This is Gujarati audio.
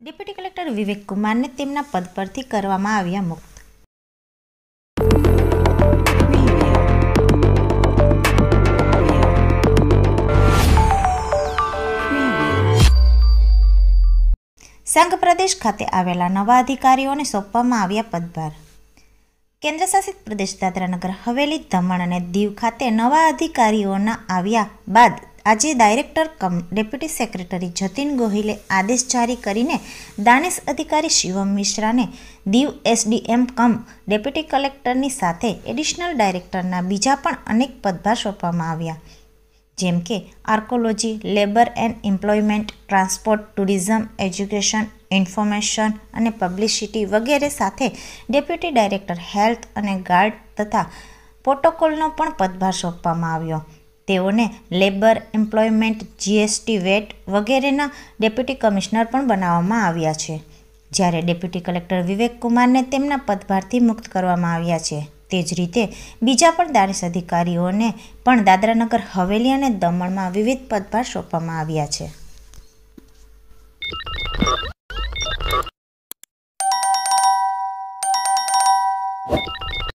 ડેપ્યુટી કલેક્ટર વિવેક કુમારને તેમના પદ પરથી કરવામાં આવ્યા મુક્ત સંઘ પ્રદેશ ખાતે આવેલા નવા અધિકારીઓને સોંપવામાં આવ્યા પદભાર કેન્દ્રશાસિત પ્રદેશ દાદરાનગર હવેલી દમણ અને દીવ ખાતે નવા અધિકારીઓના આવ્યા બાદ આજે director cum deputy secretary Jatin ગોહિલે આદેશ જારી કરીને દાનેશ અધિકારી શિવમ મિશ્રાને દીવ એસડીએમ કમ ડેપ્યુટી કલેક્ટરની સાથે એડિશનલ ડાયરેક્ટરના બીજા પણ અનેક પદભાર સોંપવામાં આવ્યા જેમ કે archaeology labour and employment transport tourism education information અને પબ્લિસિટી વગેરે સાથે ડેપ્યુટી ડાયરેક્ટર હેલ્થ અને ગાર્ડ તથા પ્રોટોકોલનો પણ પદભાર સોંપવામાં આવ્યો તેઓને લેબર એમ્પ્લોયમેન્ટ જીએસટી વેટ વગેરેના ડેપ્યુટી કમિશનર પણ બનાવવામાં આવ્યા છે જ્યારે ડેપ્યુટી કલેક્ટર વિવેક કુમારને તેમના પદભારથી મુક્ત કરવામાં આવ્યા છે તે જ રીતે બીજા પણ દાનિશ અધિકારીઓને પણ દાદરાનગર હવેલી અને દમણમાં વિવિધ પદભાર સોંપવામાં આવ્યા છે you